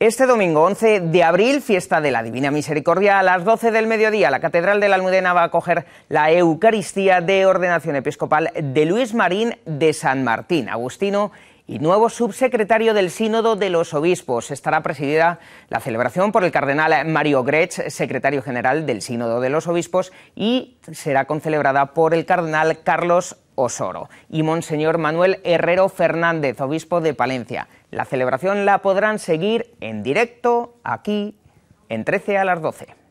Este domingo 11 de abril, fiesta de la Divina Misericordia, a las 12 del mediodía, la Catedral de la Almudena va a acoger la Eucaristía de Ordenación Episcopal de Luis Marín de San Martín, Agustino y nuevo subsecretario del Sínodo de los Obispos. Estará presidida la celebración por el cardenal Mario Grech, secretario general del Sínodo de los Obispos, y será concelebrada por el cardenal Carlos Osoro y Monseñor Manuel Herrero Fernández, obispo de Palencia. La celebración la podrán seguir en directo aquí en 13 a las 12.